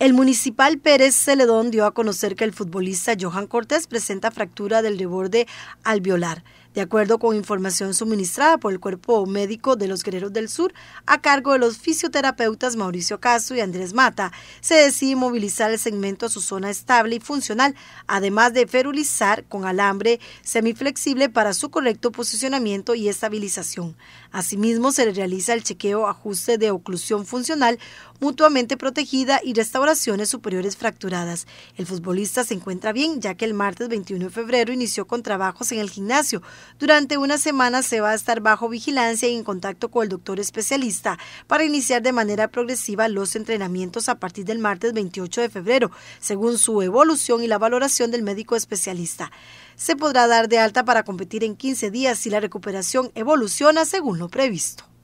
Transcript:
El municipal Pérez Celedón dio a conocer que el futbolista Johan Cortés presenta fractura del reborde alveolar, de acuerdo con información suministrada por el cuerpo médico de los Guerreros del Sur a cargo de los fisioterapeutas Mauricio Caso y Andrés Mata. Se decide movilizar el segmento a su zona estable y funcional, además de ferulizar con alambre semiflexible para su correcto posicionamiento y estabilización. Asimismo, se le realiza el chequeo ajuste de oclusión funcional mutuamente protegida y restaurada superiores fracturadas. El futbolista se encuentra bien, ya que el martes 21 de febrero inició con trabajos en el gimnasio. Durante una semana se va a estar bajo vigilancia y en contacto con el doctor especialista para iniciar de manera progresiva los entrenamientos a partir del martes 28 de febrero, según su evolución y la valoración del médico especialista. Se podrá dar de alta para competir en 15 días si la recuperación evoluciona según lo previsto.